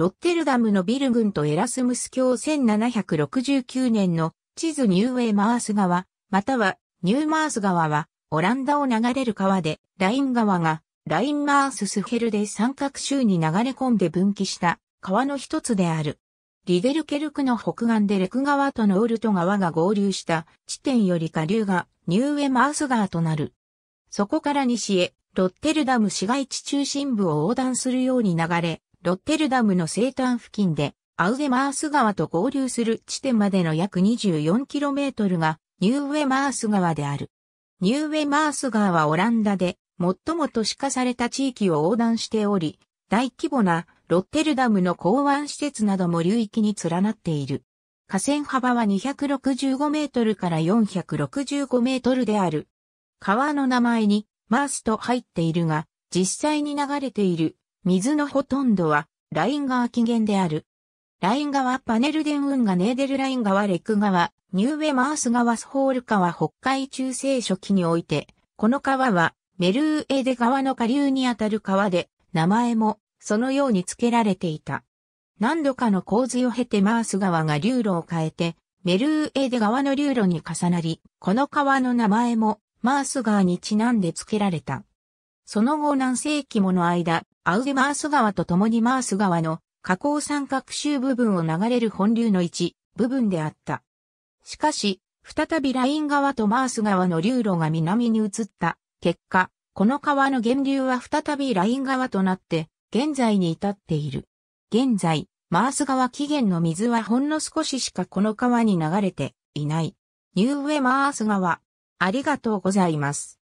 ロッテルダムのビル群とエラスムス教1769年の地図ニューウェイマース川、またはニューマース川はオランダを流れる川で、ライン川がラインマーススヘルで三角州に流れ込んで分岐した川の一つである。リデルケルクの北岸でレク川とノールト川が合流した地点より下流がニューウェマース川となる。そこから西へロッテルダム市街地中心部を横断するように流れ、ロッテルダムの西端付近で、アウエマース川と合流する地点までの約 24km が、ニューウェマース川である。ニューウェマース川はオランダで、最も都市化された地域を横断しており、大規模なロッテルダムの港湾施設なども流域に連なっている。河川幅は265メートルから465メートルである。川の名前にマースと入っているが、実際に流れている水のほとんどは、ライン川起源である。ライン川パネルデン運河ネーデルライン川レク川、ニューウェマース川スホール川北海中世初期において、この川はメルーエデ川の下流にあたる川で、名前もそのように付けられていた。何度かの洪水を経てマース川が流路を変えて、メルーエデ川の流路に重なり、この川の名前もマース川にちなんで付けられた。その後何世紀もの間、アウデマース川と共にマース川の河口三角州部分を流れる本流の一部分であった。しかし、再びライン川とマース川の流路が南に移った結果、この川の源流は再びライン川となって、現在に至っている。現在、マース川起源の水はほんの少ししかこの川に流れていない。ニューウェマース川。ありがとうございます。